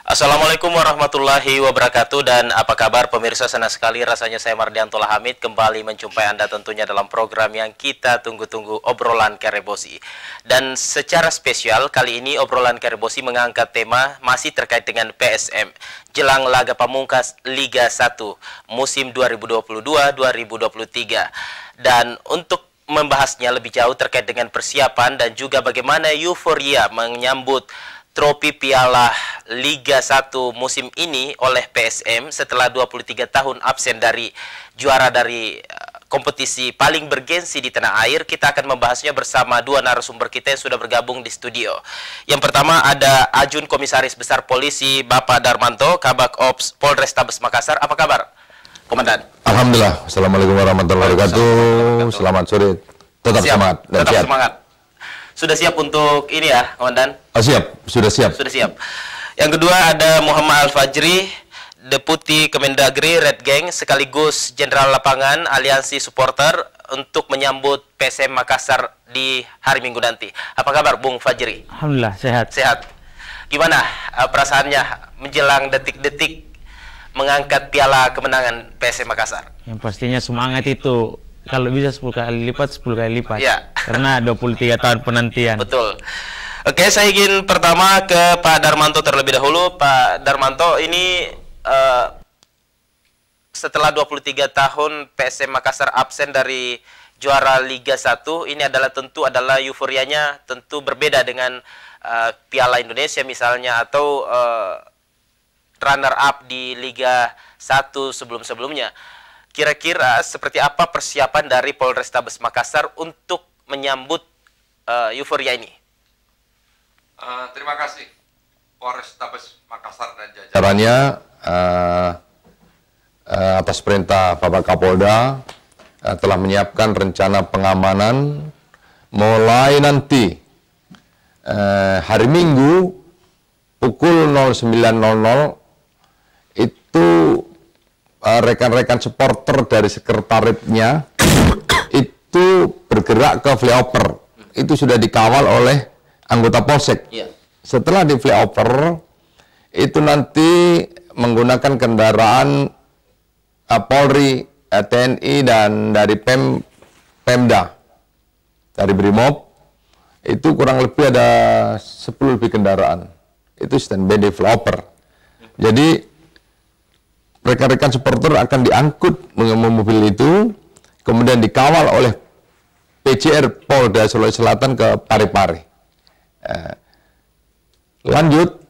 Assalamualaikum warahmatullahi wabarakatuh dan apa kabar pemirsa senang sekali rasanya saya Mardianto Hamid kembali menjumpai Anda tentunya dalam program yang kita tunggu-tunggu obrolan Kerebosi Dan secara spesial kali ini obrolan Kerebosi mengangkat tema masih terkait dengan PSM jelang laga pamungkas Liga 1 musim 2022-2023. Dan untuk membahasnya lebih jauh terkait dengan persiapan dan juga bagaimana euforia menyambut trofi Piala Liga 1 musim ini oleh PSM setelah 23 tahun absen dari juara dari eh, kompetisi paling bergensi di tanah air. Kita akan membahasnya bersama dua narasumber kita yang sudah bergabung di studio. Yang pertama ada Ajun Komisaris Besar Polisi Bapak Darmanto, Kabak Ops Polres Tabes Makassar. Apa kabar? Komandan. Alhamdulillah. Assalamualaikum warahmatullahi wabarakatuh. Selamat sore. Tetap semangat tetap semangat. Sudah siap untuk ini ya, Komandan? Oh, ah, siap, sudah siap. Sudah siap. Yang kedua ada Muhammad Al-Fajri, Deputi Kemendagri Red Gang sekaligus Jenderal Lapangan Aliansi Supporter untuk menyambut PSM Makassar di hari Minggu nanti. Apa kabar Bung Fajri? Alhamdulillah sehat. Sehat. Gimana uh, perasaannya menjelang detik-detik mengangkat piala kemenangan PSM Makassar? Yang pastinya semangat itu kalau bisa 10 kali lipat 10 kali lipat ya. karena 23 tahun penantian betul oke saya ingin pertama ke Pak Darmanto terlebih dahulu Pak Darmanto ini uh, setelah 23 tahun PSM Makassar absen dari juara Liga 1 ini adalah tentu adalah euforianya tentu berbeda dengan uh, Piala Indonesia misalnya atau uh, runner up di Liga 1 sebelum-sebelumnya Kira-kira seperti apa persiapan dari Polrestabes Makassar untuk menyambut uh, euforia ini? Uh, terima kasih Polrestabes Makassar dan jajarannya uh, eh, uh, atas perintah Bapak Kapolda uh, telah menyiapkan rencana pengamanan mulai nanti uh, hari Minggu pukul 09.00 itu Eh, rekan-rekan uh, supporter dari sekretaritnya itu bergerak ke flyover. Itu sudah dikawal oleh anggota polsek. Yeah. Setelah di flyover itu nanti menggunakan kendaraan uh, Polri, uh, eh, TNI dan dari Pem Pemda dari Brimob itu kurang lebih ada 10 lebih kendaraan. Itu standby flyover. Jadi rekan-rekan supporter akan diangkut menggunakan mobil itu, kemudian dikawal oleh PCR Polda Sulawesi Selatan ke Parepare. Eh, lanjut,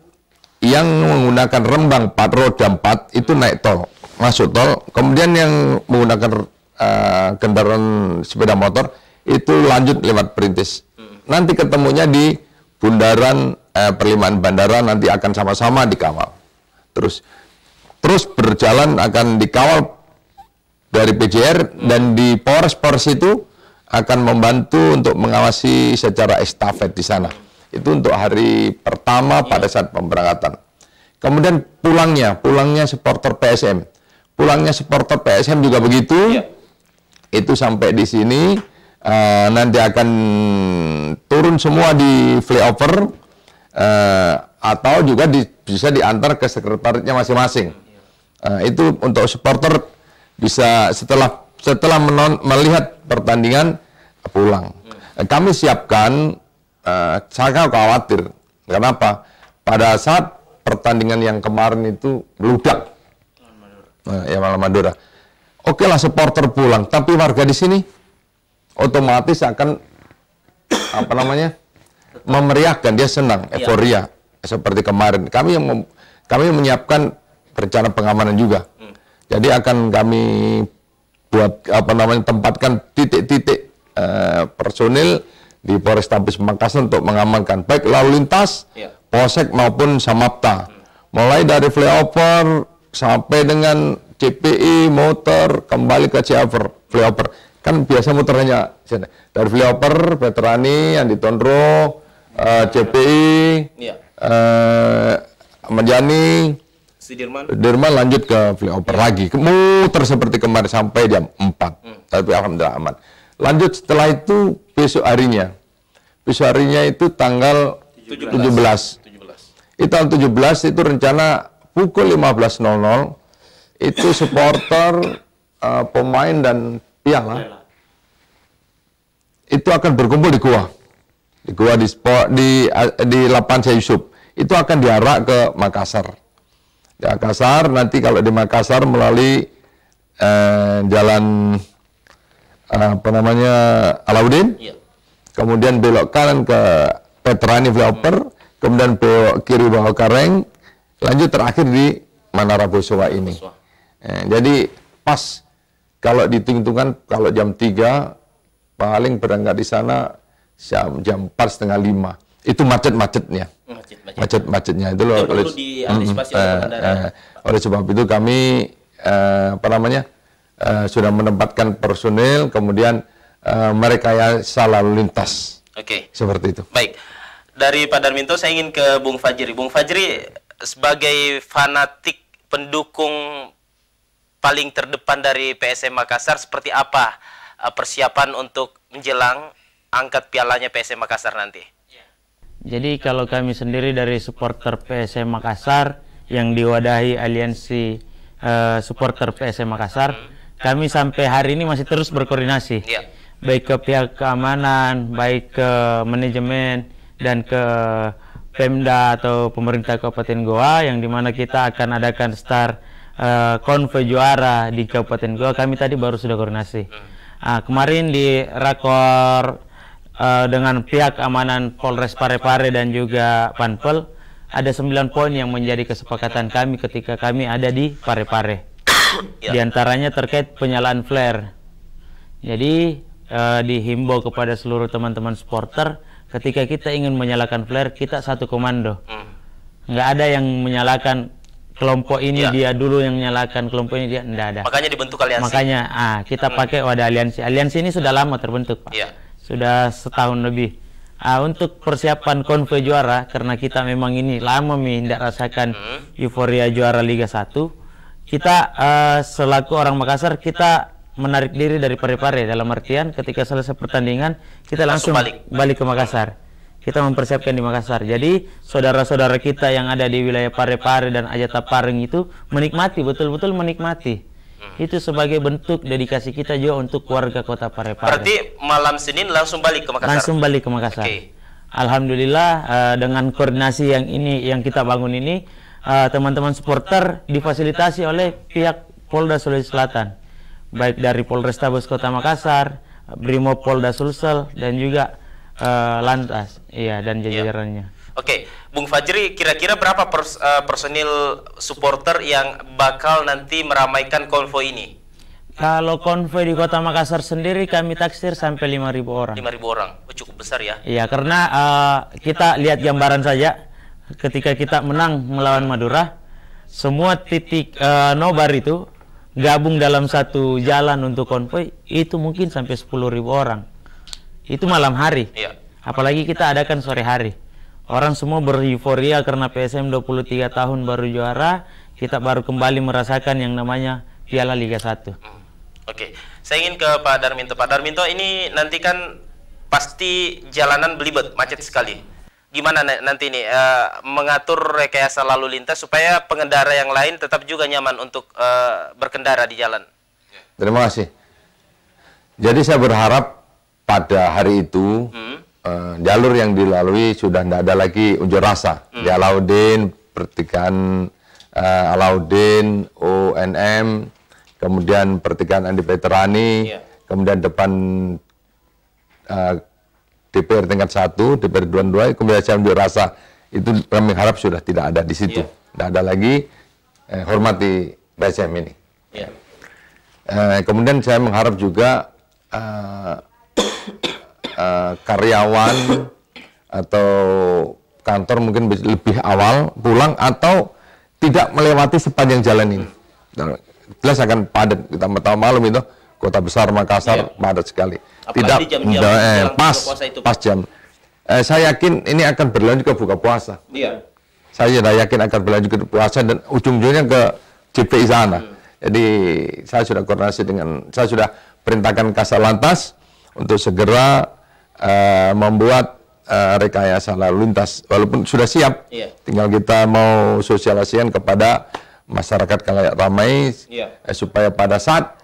yang menggunakan rembang 4 roda 4 itu naik tol, masuk tol. Kemudian yang menggunakan uh, kendaraan sepeda motor itu lanjut lewat perintis. Nanti ketemunya di bundaran eh, perlimaan bandara nanti akan sama-sama dikawal. Terus terus berjalan akan dikawal dari PJR hmm. dan di Polres-Polres itu akan membantu untuk mengawasi secara estafet di sana. Itu untuk hari pertama iya. pada saat pemberangkatan. Kemudian pulangnya, pulangnya supporter PSM. Pulangnya supporter PSM juga begitu. Iya. Itu sampai di sini uh, nanti akan turun semua di flyover uh, atau juga di, bisa diantar ke sekretariatnya masing-masing Eh, itu untuk supporter bisa setelah setelah menon, melihat pertandingan pulang. Hmm. Kami siapkan, uh, eh, saya khawatir. Kenapa? Pada saat pertandingan yang kemarin itu meludak. Nah, ya malam Madura. Oke lah supporter pulang, tapi warga di sini otomatis akan apa namanya memeriahkan dia senang iya. euforia ya. seperti kemarin. Kami yang kami menyiapkan rencana pengamanan juga. Hmm. Jadi akan kami buat apa namanya tempatkan titik-titik uh, personil di Polrestabes Makassar untuk mengamankan baik lalu lintas, yeah. polsek maupun samapta. Hmm. Mulai dari flyover sampai dengan CPI motor kembali ke ciaver Flyover kan biasa muternya dari flyover veterani yang Tondro uh, eh, CPI yeah. Iya. Eh, uh, Menjani Sudirman. Sudirman lanjut ke flyover ya. lagi, muter seperti kemarin sampai jam 4. Hmm. Tapi alhamdulillah aman. Lanjut setelah itu besok harinya. Besok harinya itu tanggal 17. 17. 17. Itu tanggal 17 itu rencana pukul 15.00 itu supporter uh, pemain dan piala itu akan berkumpul di gua di gua di sport di eh, di lapangan Yusuf itu akan diarak ke Makassar ya, Kasar nanti kalau di Makassar melalui eh, jalan eh, apa namanya Alauddin ya. kemudian belok kanan ke Petrani Flower hmm. kemudian belok kiri bawah Kareng lanjut terakhir di Manara Bosowa ini Eh, jadi pas kalau ditingtungkan kalau jam 3 paling berangkat di sana jam empat setengah lima itu macet-macetnya. Macet-macetnya itu loh. Oleh, mm, uh, oleh sebab itu kami uh, apa namanya uh, sudah menempatkan personil, kemudian uh, ya salah lintas. Oke. Okay. Seperti itu. Baik. Dari Pak Darminto saya ingin ke Bung Fajri. Bung Fajri sebagai fanatik pendukung paling terdepan dari PSM Makassar seperti apa persiapan untuk menjelang angkat pialanya PSM Makassar nanti? Jadi kalau kami sendiri dari supporter PSM Makassar yang diwadahi aliansi uh, supporter PSM Makassar, kami sampai hari ini masih terus berkoordinasi. Ya. Baik ke pihak keamanan, baik ke manajemen dan ke Pemda atau pemerintah Kabupaten Goa yang dimana kita akan adakan star uh, eh, juara di Kabupaten Goa. Kami tadi baru sudah koordinasi. Uh, kemarin di rakor uh, dengan pihak keamanan Polres Parepare dan juga Panpel ada 9 poin yang menjadi kesepakatan kami ketika kami ada di Parepare. Ya. Di antaranya terkait penyalaan flare. Jadi uh, dihimbau kepada seluruh teman-teman supporter ketika kita ingin menyalakan flare kita satu komando. Enggak hmm. ada yang menyalakan kelompok ini ya. dia dulu yang menyalakan kelompok ini dia enggak ada. Makanya dibentuk aliansi. Makanya ah kita hmm. pakai wadah aliansi. Aliansi ini sudah lama terbentuk, Pak. Ya sudah setahun lebih. Uh, untuk persiapan konvoi juara, karena kita memang ini lama nih tidak rasakan euforia juara Liga 1, kita uh, selaku orang Makassar kita menarik diri dari pare-pare dalam artian ketika selesai pertandingan kita langsung balik, balik ke Makassar. Kita mempersiapkan di Makassar. Jadi saudara-saudara kita yang ada di wilayah Pare-Pare dan Ajata Pareng itu menikmati betul-betul menikmati Hmm. Itu sebagai bentuk dedikasi kita juga untuk warga Kota Parepare. Berarti malam Senin langsung balik ke Makassar. Langsung balik ke Makassar. Okay. Alhamdulillah uh, dengan koordinasi yang ini yang kita bangun ini eh, teman-teman uh, supporter difasilitasi oleh pihak Polda Sulawesi Selatan baik dari Polrestabes Kota Makassar, Brimob Polda Sulsel dan juga uh, Lantas iya dan iya. jajarannya. Yep. Oke, okay. Bung Fajri, kira-kira berapa pers eh, personil supporter yang bakal nanti meramaikan konvo ini? Kalau konvoi di Kota Makassar sendiri kami taksir sampai 5.000 orang. 5.000 orang, oh, cukup besar ya? Iya, karena uh, kita lihat gambaran saja ketika kita menang melawan Madura, semua titik uh, nobar itu gabung dalam satu jalan untuk konvoi, itu mungkin sampai 10.000 orang. Itu malam hari. Iya. Apalagi kita adakan sore hari. Orang semua bereuforia karena PSM 23 tahun baru juara, kita baru kembali merasakan yang namanya Piala Liga 1. Hmm. Oke, okay. saya ingin ke Pak Darminto. Pak Darminto ini nanti kan pasti jalanan belibet, macet sekali. Gimana nanti ini uh, mengatur rekayasa lalu lintas supaya pengendara yang lain tetap juga nyaman untuk uh, berkendara di jalan? Terima kasih. Jadi saya berharap pada hari itu hmm uh, jalur yang dilalui sudah tidak ada lagi unjuk rasa. Hmm. Di Alauddin, pertigaan uh, eh, Alauddin, UNM, kemudian pertigaan Andi Petrani, yeah. kemudian depan uh, eh, DPR tingkat 1, DPR 22, kemudian saya unjuk rasa. Itu kami harap sudah tidak ada di situ. Yeah. Tidak ada lagi eh, hormati PSM ini. Yeah. Eh, kemudian saya mengharap juga eh, Eh, karyawan atau kantor mungkin lebih awal pulang atau tidak melewati sepanjang jalan ini. jelas akan padat, kita tahu malam itu kota besar Makassar yeah. padat sekali. Apalagi tidak jam -jam eh, pas itu. pas jam. Eh, saya yakin ini akan berlanjut ke buka puasa. Yeah. Saya sudah yakin akan berlanjut ke puasa dan ujung-ujungnya ke JPI sana. Hmm. Jadi saya sudah koordinasi dengan saya sudah perintahkan Kasat Lantas untuk segera uh, membuat uh, rekayasa lalu lintas walaupun sudah siap yeah. tinggal kita mau sosialisasikan kepada masyarakat kalayak ramai yeah. eh, supaya pada saat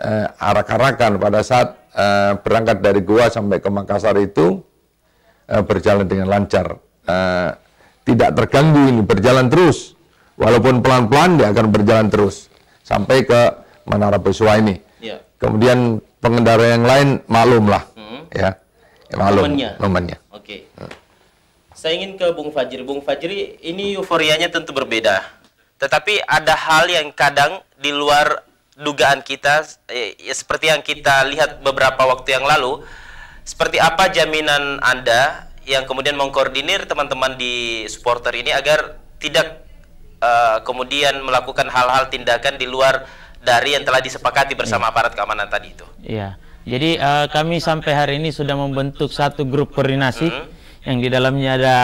uh, arak-arakan pada saat uh, berangkat dari gua sampai ke Makassar itu uh, berjalan dengan lancar uh, tidak terganggu ini berjalan terus walaupun pelan-pelan dia akan berjalan terus sampai ke Menara Besua ini yeah. kemudian pengendara yang lain maklumlah mm -hmm. ya Malum, momennya. Oke. Okay. Saya ingin ke Bung Fajri. Bung Fajri, ini euforianya tentu berbeda. Tetapi ada hal yang kadang di luar dugaan kita, eh, ya, seperti yang kita lihat beberapa waktu yang lalu. Seperti apa jaminan Anda yang kemudian mengkoordinir teman-teman di supporter ini agar tidak uh, kemudian melakukan hal-hal tindakan di luar dari yang telah disepakati bersama iya. aparat keamanan tadi itu? Iya. Jadi uh, kami sampai hari ini sudah membentuk satu grup koordinasi uh yang di dalamnya ada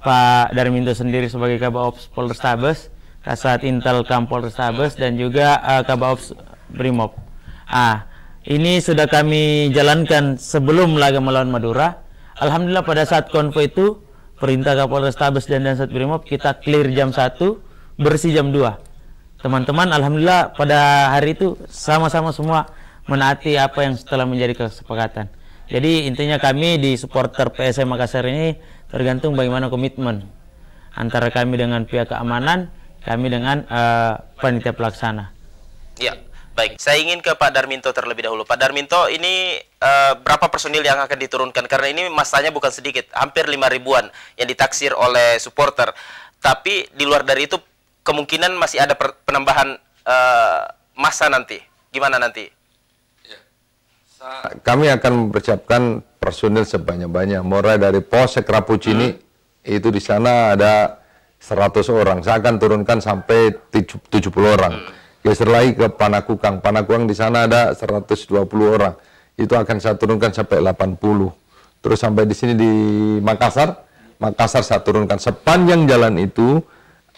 Pak Darminto sendiri sebagai Ops Polrestabes, Kasat Intel Kampol Restabes dan juga uh, Ops Brimob. Ah, ini sudah kami jalankan sebelum laga melawan Madura. Alhamdulillah pada saat konvoi itu perintah Kapolres Tabes dan Dansat Brimob kita clear jam 1, bersih jam 2. Teman-teman alhamdulillah pada hari itu sama-sama semua menaati apa yang setelah menjadi kesepakatan. Jadi intinya kami di supporter PSM Makassar ini tergantung bagaimana komitmen antara kami dengan pihak keamanan, kami dengan uh, panitia pelaksana. Ya, baik. Saya ingin ke Pak Darminto terlebih dahulu. Pak Darminto, ini uh, berapa personil yang akan diturunkan? Karena ini masanya bukan sedikit, hampir lima ribuan yang ditaksir oleh supporter. Tapi di luar dari itu kemungkinan masih ada penambahan uh, eh, masa nanti. Gimana nanti? Kami akan mempersiapkan personil sebanyak-banyak. Mulai dari Polsek Rapucini, hmm. itu di sana ada 100 orang. Saya akan turunkan sampai 70 orang. Hmm. Geser lagi ke Panakukang. Panakukang di sana ada 120 orang. Itu akan saya turunkan sampai 80. Terus sampai di sini di Makassar, Makassar saya turunkan sepanjang jalan itu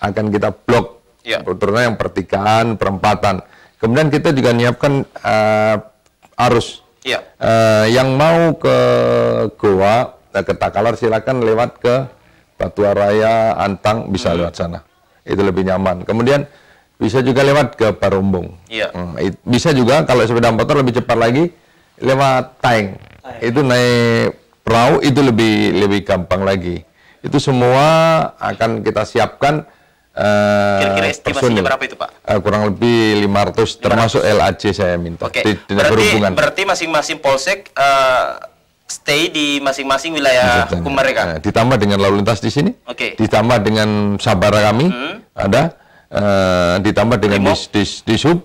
akan kita blok. Ya. Terutama yang pertigaan, perempatan. Kemudian kita juga menyiapkan uh, eh, arus Iya. Uh, yang mau ke Goa, eh, ke Takalar silakan lewat ke Batu Raya, Antang bisa hmm. lewat sana. Itu lebih nyaman. Kemudian bisa juga lewat ke Parumbung, Iya. Hmm, bisa juga kalau sepeda motor lebih cepat lagi lewat Taeng. Itu naik perahu itu lebih lebih gampang lagi. Itu semua akan kita siapkan Eh, Kira-kira uh, estimasinya berapa itu Pak? Uh, kurang lebih 500, 500. termasuk LAC saya minta. Oke. Okay. Di, berarti berarti masing-masing polsek uh, stay di masing-masing wilayah Maksudnya. hukum mereka. Uh, ditambah dengan lalu lintas di sini. Okay. Ditambah dengan sabara kami hmm. ada uh, ditambah dengan di di sub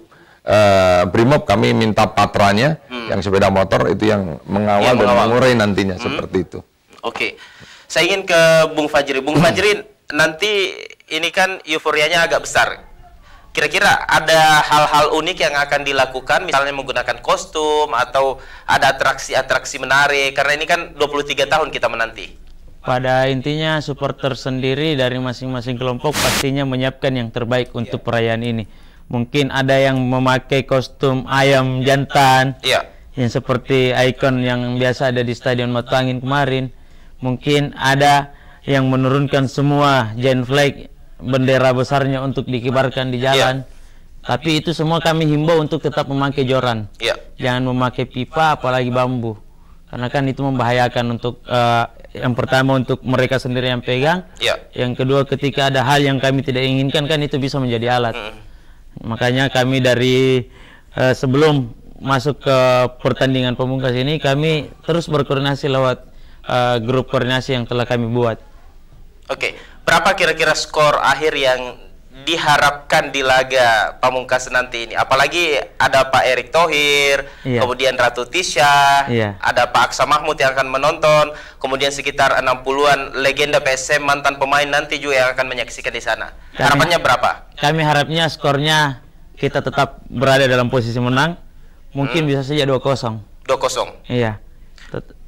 Uh, Brimob kami minta patranya hmm. yang sepeda motor itu yang mengawal, yang mengawal. dan mengurai nantinya hmm. seperti itu. Oke, okay. saya ingin ke Bung Fajri. Bung hmm. Fajri nanti ini kan euforianya agak besar. Kira-kira ada hal-hal unik yang akan dilakukan misalnya menggunakan kostum atau ada atraksi-atraksi menarik karena ini kan 23 tahun kita menanti. Pada intinya supporter sendiri dari masing-masing kelompok pastinya menyiapkan yang terbaik yeah. untuk iya. perayaan ini. Mungkin ada yang memakai kostum ayam iya. jantan. Yeah. Yang seperti ikon yang biasa ada di Stadion Matangin kemarin. Mungkin ada yang menurunkan semua Gen Flag bendera besarnya untuk dikibarkan di iya. jalan. Ya. Tapi itu semua kami himbau untuk tetap memakai joran. Ya. Jangan memakai pipa apalagi bambu. Karena kan itu membahayakan untuk uh, yang pertama untuk mereka sendiri yang pegang. Ya. Yang kedua ketika ada hal yang kami tidak inginkan kan itu bisa menjadi alat. Hmm. Makanya kami dari uh, sebelum masuk ke pertandingan pemungkas ini kami terus berkoordinasi lewat uh, grup koordinasi yang telah kami buat. Oke. Okay berapa kira-kira skor akhir yang diharapkan di laga pamungkas nanti ini? Apalagi ada Pak Erick Thohir, iya. kemudian Ratu Tisha, iya. ada Pak Aksa Mahmud yang akan menonton, kemudian sekitar 60-an legenda PSM mantan pemain nanti juga yang akan menyaksikan di sana. Kami, Harapannya berapa? Kami harapnya skornya kita tetap berada dalam posisi menang, mungkin hmm. bisa saja 2-0. 2-0? Iya.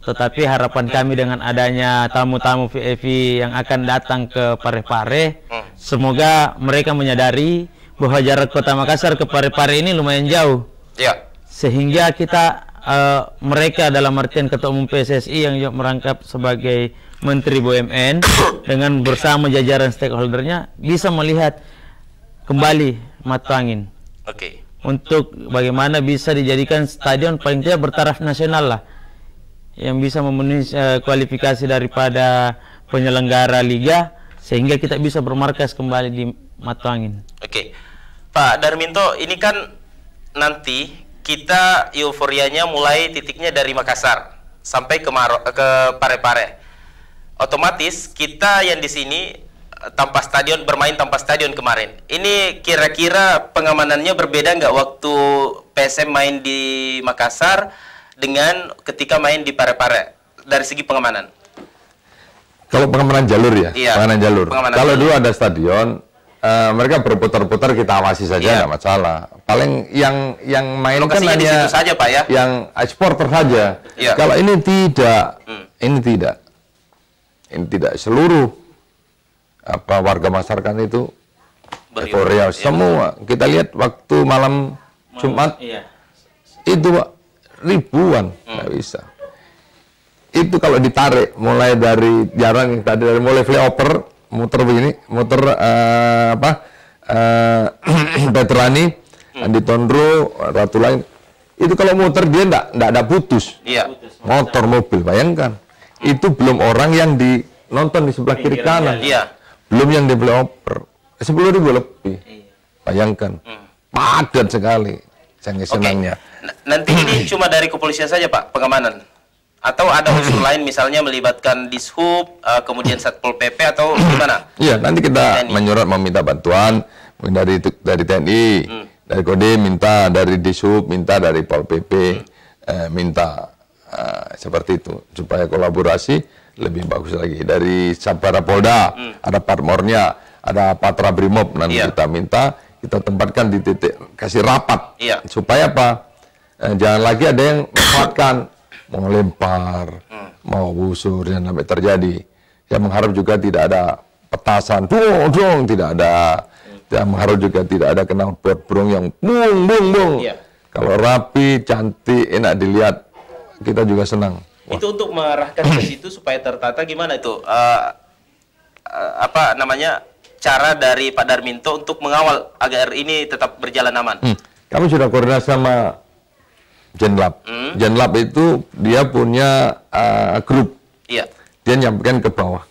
Tetapi harapan kami dengan adanya tamu-tamu VIP yang akan datang ke Parepare, semoga mereka menyadari bahwa jarak Kota Makassar ke Parepare ini lumayan jauh. Ya. Sehingga kita uh, mereka dalam artian Ketua Umum PSSI yang merangkap sebagai Menteri BUMN dengan bersama jajaran stakeholdernya bisa melihat kembali mata angin. Oke. Okay. Untuk bagaimana bisa dijadikan stadion paling tidak bertaraf nasional lah yang bisa memenuhi uh, kualifikasi daripada penyelenggara liga sehingga kita bisa bermarkas kembali di Matuangin. Angin. Oke. Pak Darminto, ini kan nanti kita euforianya mulai titiknya dari Makassar sampai ke Maro ke Parepare. Otomatis kita yang di sini eh, tanpa stadion bermain tanpa stadion kemarin. Ini kira-kira pengamanannya berbeda nggak waktu PSM main di Makassar dengan ketika main di pare-pare dari segi pengamanan? Kalau pengamanan jalur ya, iya, pengamanan jalur. Pengamanan Kalau jalur. dulu ada stadion, uh, mereka berputar-putar kita awasi saja, iya. masalah. Paling yang yang main kan Lokasinya kan hanya saja, Pak, ya? yang eksporter saja. Iya. Kalau ini tidak, hmm. ini tidak, ini tidak seluruh apa warga masyarakat itu Korea iya. semua. Iya. Kita lihat waktu malam Jumat iya. itu, Pak ribuan hmm. nggak bisa itu kalau ditarik mulai dari jarang tadi dari mulai flyover muter begini muter uh, apa uh, Petrani hmm. Andi Tondro Ratu lain itu kalau muter dia ndak ndak ada putus iya. motor mobil bayangkan itu belum orang yang di nonton di sebelah kiri kanan iya. belum yang di flyover sepuluh ribu lebih iya. bayangkan hmm. padat sekali senang senangnya okay nanti ini cuma dari kepolisian saja Pak, pengamanan. Atau ada unsur lain misalnya melibatkan Dishub, uh, kemudian Satpol PP atau gimana? Iya, nanti kita TNI. menyurat meminta bantuan dari dari TNI, hmm. dari Kode minta, dari Dishub minta, dari Pol PP hmm. eh, minta uh, seperti itu supaya kolaborasi lebih bagus lagi dari Sabara Polda, hmm. ada partmornya ada Patra Brimob nanti yeah. kita minta kita tempatkan di titik kasih rapat yeah. supaya apa Eh, nah, jangan lagi ada yang memanfaatkan mau lempar, mau busur yang sampai terjadi. Saya mengharap juga tidak ada petasan, dong dong tidak ada. Saya mengharap juga tidak ada kenal buat burung yang bung bung bung. Ya. Kalau rapi, cantik, enak dilihat, kita juga senang. Wah. Itu untuk mengarahkan ke situ supaya tertata gimana itu? Uh, uh, apa namanya cara dari Pak Darminto untuk mengawal agar ini tetap berjalan aman? Hmm. Kami sudah koordinasi sama jenlap, Hmm. itu dia punya uh, grup. Iya. Dia nyampaikan ke bawah.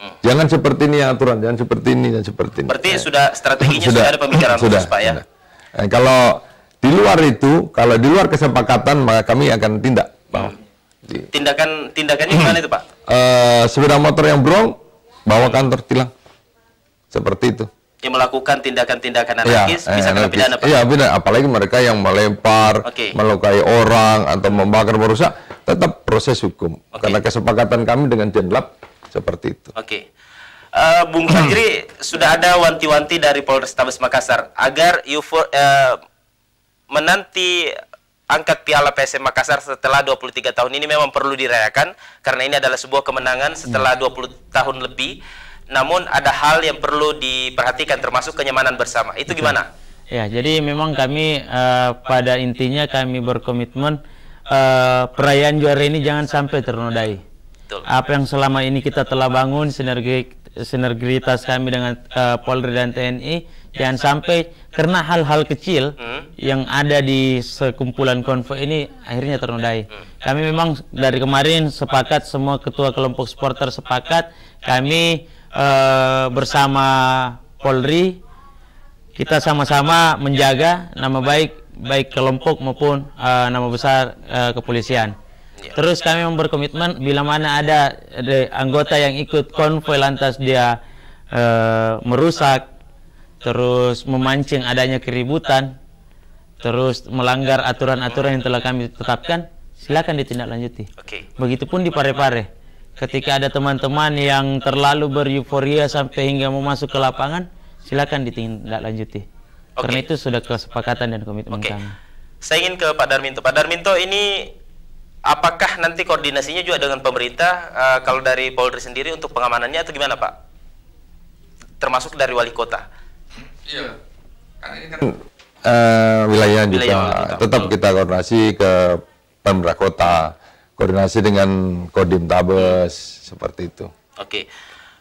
Hmm. Jangan seperti ini aturan, jangan seperti ini dan seperti ini. Berarti sudah strateginya sudah, sudah ada pembicaraan sudah, Pak ya. Sudah. Eh, kalau di luar itu, kalau di luar kesepakatan maka kami akan tindak. Bang. Hmm. Tindakan tindakannya gimana itu, Pak? Uh, sepeda motor yang brong bawa kantor tilang. Seperti itu yang melakukan tindakan-tindakan iya, anarkis ya, bisa anarkis. kena pidana Pak? Iya benar, apalagi mereka yang melempar, okay. melukai orang atau membakar merusak tetap proses hukum okay. karena kesepakatan kami dengan Jenlap seperti itu. Oke. Okay. Uh, eh, Bung Fajri sudah ada wanti-wanti dari Polrestabes Makassar agar UFO, uh, eh, menanti angkat piala PSM Makassar setelah 23 tahun ini memang perlu dirayakan karena ini adalah sebuah kemenangan setelah 20 iya. tahun lebih namun ada hal yang perlu diperhatikan termasuk kenyamanan bersama. Itu gimana? Ya, jadi memang kami uh, pada intinya kami berkomitmen uh, perayaan juara ini jangan sampai ternodai. Apa yang selama ini kita telah bangun sinergi sinergitas kami dengan uh, Polri dan TNI jangan sampai karena hal-hal kecil hmm. yang ada di sekumpulan konvoi ini akhirnya ternodai. Hmm. Kami memang dari kemarin sepakat semua ketua kelompok supporter sepakat kami Eh, bersama Polri kita sama-sama menjaga nama baik baik kelompok maupun uh, nama besar uh, kepolisian. Ya. Terus kami berkomitmen bila mana ada, de, anggota yang ikut konvoi lantas dia uh, merusak, terus memancing adanya keributan, terus melanggar aturan-aturan yang telah kami tetapkan, silakan ditindaklanjuti. Begitupun di Pare-Pare ketika ada teman-teman yang terlalu bereuforia sampai hingga mau masuk ke lapangan, silakan ditindaklanjuti. Okay. Karena itu sudah kesepakatan dan komitmen okay. kami. Saya ingin ke Pak Darminto. Pak Darminto ini apakah nanti koordinasinya juga dengan pemerintah uh, kalau dari Polri sendiri untuk pengamanannya atau gimana Pak? Termasuk dari wali kota. Iya. Karena ini kan uh, eh, wilayah, wilayah juga wilayah tetap kita koordinasi ke pemerintah kota koordinasi dengan Kodim Tabes seperti itu. Oke.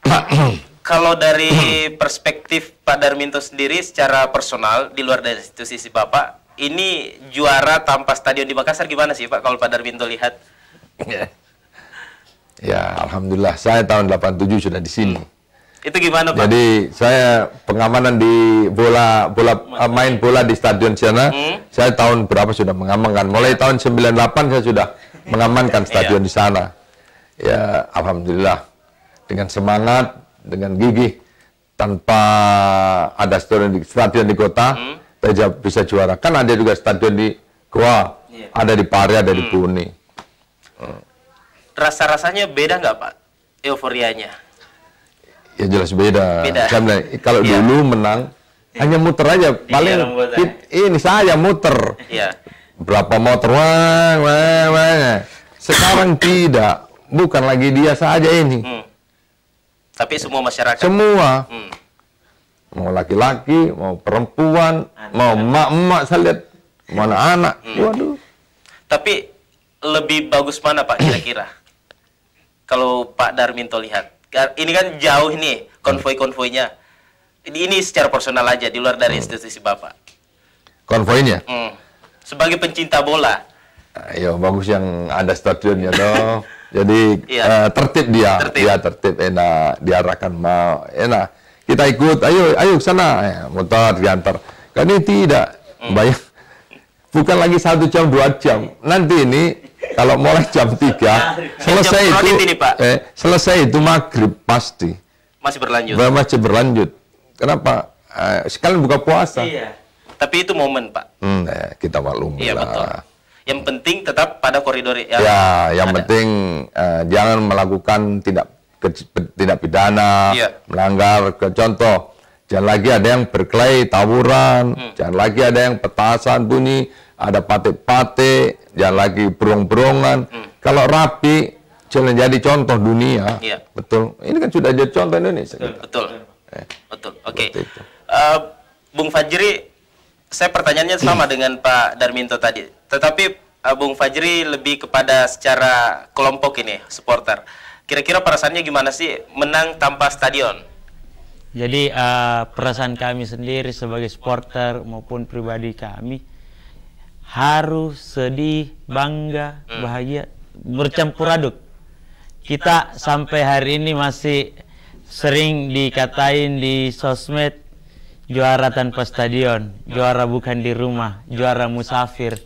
Pak, kalau dari perspektif Pak Darminto sendiri secara personal di luar dari institusi sisi Bapak, ini juara tanpa stadion di Makassar gimana sih Pak kalau Pak Darminto lihat? Ya, alhamdulillah saya tahun 87 sudah di sini. Hmm. Itu gimana Pak? Jadi saya pengamanan di bola bola Mata. Eh, main bola di stadion sana. Hmm? Saya tahun berapa sudah mengamankan? Mulai tahun 98 saya sudah mengamankan iya. stadion di sana. Ya, alhamdulillah dengan semangat, dengan gigih tanpa ada stadion di, stadion di kota hmm. kita bisa juara. Kan ada juga stadion di Goa, yeah. ada di Pare, ada di Puni. Hmm. Rasa-rasanya beda nggak Pak? Euforianya? Ya jelas beda. beda. Karena, eh, kalau yeah. dulu menang iya. hanya muter aja, iya, paling yeah, ini saya muter berapa motor wang, wang, wang. sekarang tidak bukan lagi dia saja ini hmm. tapi semua masyarakat semua hmm. mau laki-laki mau perempuan anak. mau emak-emak saya lihat mana hmm. anak hmm. waduh tapi lebih bagus mana pak kira-kira kalau Pak Darminto lihat ini kan jauh nih konvoi-konvoinya ini, secara personal aja di luar dari hmm. institusi bapak konvoynya hmm sebagai pencinta bola. Ayo ah, iya, bagus yang ada stadionnya dong. Jadi ya. uh, tertib dia, tertib. dia tertib enak, diarahkan mau enak. Kita ikut, ayo ayo sana, ya, eh, motor diantar. Kan ini tidak hmm. banyak, bukan lagi satu jam dua jam. Nanti ini kalau mulai jam tiga nah, selesai jam itu, ini, Pak. Eh, selesai itu maghrib pasti. Masih berlanjut. Masih berlanjut. Kenapa? Eh, sekalian buka puasa. Iya. Tapi itu momen, Pak. Hmm, eh, kita maklum ya, lah. Betul. Yang penting tetap pada koridor yang Ya, yang ada. penting eh, jangan melakukan tidak ke, tidak pidana, ya. melanggar ke contoh. Jangan lagi ada yang berkelahi, tawuran, hmm. jangan lagi ada yang petasan bunyi, ada pate-pate, jangan lagi berong-berongan. Hmm. Kalau rapi, jangan jadi contoh dunia. Ya. Betul. Ini kan sudah jadi contoh Indonesia. Betul. Betul. Eh, Betul. Oke. Okay. Uh, eh, Bung Fajri saya pertanyaannya sama hmm. dengan Pak Darminto tadi, tetapi eh, Bung Fajri lebih kepada secara kelompok ini supporter. Kira-kira perasaannya gimana sih menang tanpa stadion? Jadi uh, perasaan kami sendiri sebagai supporter maupun pribadi kami harus sedih, bangga, hmm. bahagia, bercampur aduk. Kita sampai hari ini masih sering dikatain di sosmed juara tanpa stadion, juara bukan di rumah, juara musafir.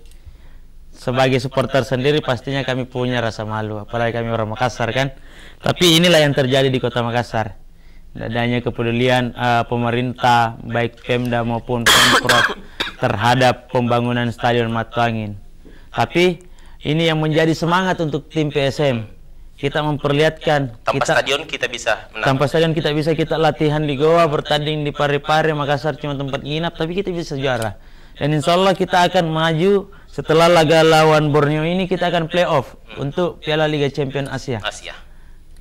Sebagai supporter sendiri pastinya kami punya rasa malu, apalagi kami orang Makassar kan. Tapi inilah yang terjadi di kota Makassar. Adanya kepedulian uh, pemerintah, baik Pemda maupun Pemprov terhadap pembangunan Stadion Matuangin. Tapi ini yang menjadi semangat untuk tim PSM kita memperlihatkan ya, tanpa kita, stadion kita bisa menang. tanpa stadion kita bisa kita latihan di Goa bertanding di Pare-Pare Makassar cuma tempat nginap tapi kita bisa juara dan insya Allah kita akan maju setelah laga lawan Borneo ini kita akan playoff hmm. untuk Piala Liga Champion Asia Asia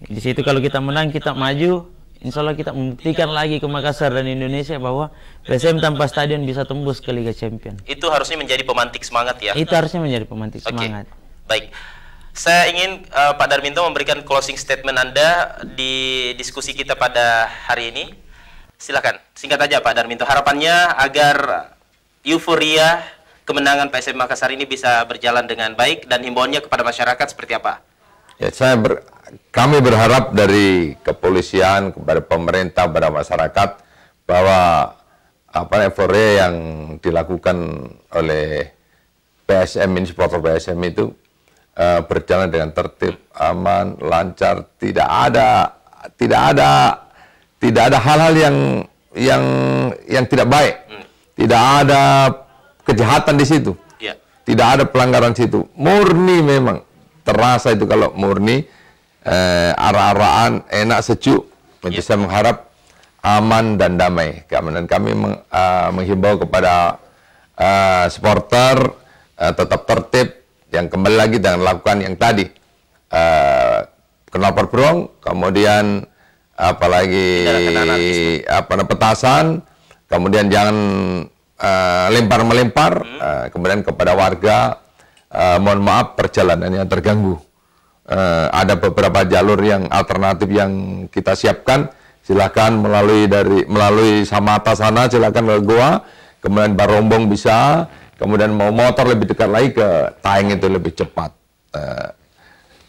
di situ kalau kita menang kita maju insya Allah kita membuktikan lagi ke Makassar dan Indonesia bahwa PSM tanpa stadion bisa tembus ke Liga Champion itu harusnya menjadi pemantik semangat ya itu harusnya menjadi pemantik okay. semangat baik saya ingin uh, Pak Darminto memberikan closing statement Anda di diskusi kita pada hari ini. Silakan, singkat aja Pak Darminto. Harapannya agar euforia kemenangan PSM Makassar ini bisa berjalan dengan baik dan himbauannya kepada masyarakat seperti apa? Ya, saya ber, kami berharap dari kepolisian kepada pemerintah kepada masyarakat bahwa apa euforia yang dilakukan oleh PSM ini supporter PSM itu Eh, berjalan dengan tertib, aman, lancar, tidak ada tidak ada tidak ada hal-hal yang yang yang tidak baik. Hmm. Tidak ada kejahatan di situ. Ya. Tidak ada pelanggaran di situ. Murni memang terasa itu kalau murni eh, arah-arahan enak sejuk. Itu ya. saya mengharap aman dan damai. Keamanan kami meng, uh, menghimbau kepada uh, supporter uh, tetap tertib yang kembali lagi dengan lakukan yang tadi uh, eh, knalpot brong, kemudian apalagi apa petasan, kemudian jangan uh, eh, lempar melempar, hmm. uh, kemudian kepada warga uh, mohon maaf perjalanannya terganggu. Uh, ada beberapa jalur yang alternatif yang kita siapkan, silakan melalui dari melalui sama atas sana, silakan ke Goa, kemudian Barombong bisa, Kemudian mau motor lebih dekat lagi ke tayang itu lebih cepat. Uh, eh,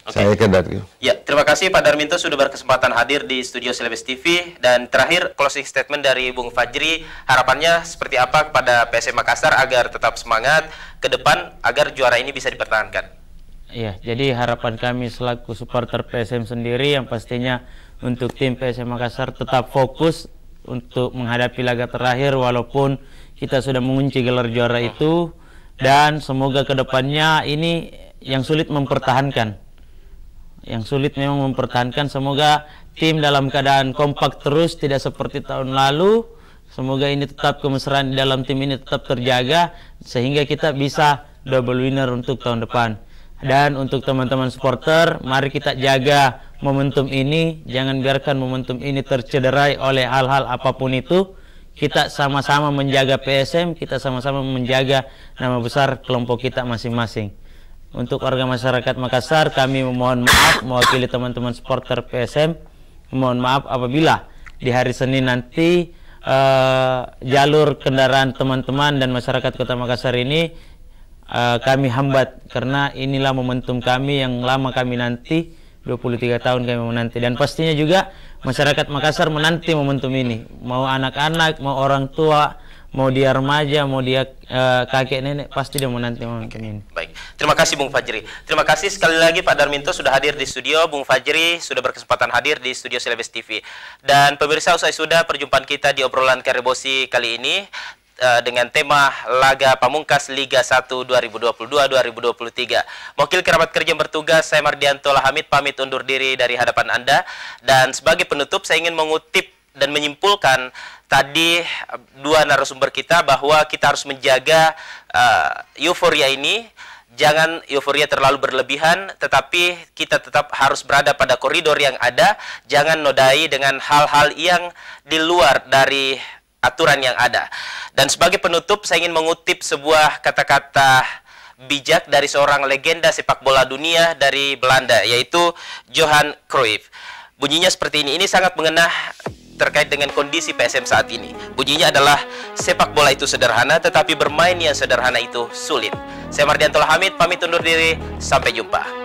Okay. Saya ke dari. Ya, terima kasih Pak Darminto sudah berkesempatan hadir di studio Celebes TV dan terakhir closing statement dari Bung Fajri harapannya seperti apa kepada PSM Makassar agar tetap semangat ke depan agar juara ini bisa dipertahankan. Iya, jadi harapan kami selaku supporter PSM sendiri yang pastinya untuk tim PSM Makassar tetap fokus untuk menghadapi laga terakhir walaupun kita sudah mengunci gelar juara itu dan semoga kedepannya ini yang sulit mempertahankan yang sulit memang mempertahankan semoga tim dalam keadaan kompak terus tidak seperti tahun lalu semoga ini tetap kemesraan di dalam tim ini tetap terjaga sehingga kita bisa double winner untuk tahun depan dan untuk teman-teman supporter mari kita jaga momentum ini jangan biarkan momentum ini tercederai oleh hal-hal apapun itu kita sama-sama menjaga PSM, kita sama-sama menjaga nama besar kelompok kita masing-masing. Untuk warga masyarakat Makassar, kami memohon maaf mewakili teman-teman supporter PSM, mohon maaf apabila di hari Senin nanti uh, jalur kendaraan teman-teman dan masyarakat Kota Makassar ini uh, kami hambat karena inilah momentum kami yang lama kami nanti 23 tahun kami menanti dan pastinya juga masyarakat Makassar menanti momentum ini. Mau anak-anak, mau orang tua, mau dia remaja, mau dia uh, kakek nenek, pasti dia menanti momentum okay. ini. Baik, terima kasih Bung Fajri. Terima kasih sekali lagi Pak Darminto sudah hadir di studio, Bung Fajri sudah berkesempatan hadir di studio Celebes TV. Dan pemirsa usai sudah perjumpaan kita di obrolan Karibosi kali ini, Eh, dengan tema Laga Pamungkas Liga 1 2022-2023. mungkin Kerabat Kerja bertugas, saya Mardianto Lahamid pamit undur diri dari hadapan Anda. Dan sebagai penutup, saya ingin mengutip dan menyimpulkan tadi eh, dua narasumber kita bahwa kita harus menjaga uh, euforia ini jangan euforia terlalu berlebihan, tetapi kita tetap harus berada pada koridor yang ada. Jangan nodai dengan hal-hal yang di luar dari aturan yang ada. Dan sebagai penutup, saya ingin mengutip sebuah kata-kata bijak dari seorang legenda sepak bola dunia dari Belanda, yaitu Johan Cruyff. Bunyinya seperti ini, ini sangat mengena terkait dengan kondisi PSM saat ini. Bunyinya adalah sepak bola itu sederhana tetapi bermain yang sederhana itu sulit. Saya Mardianto Hamid pamit undur diri, sampai jumpa.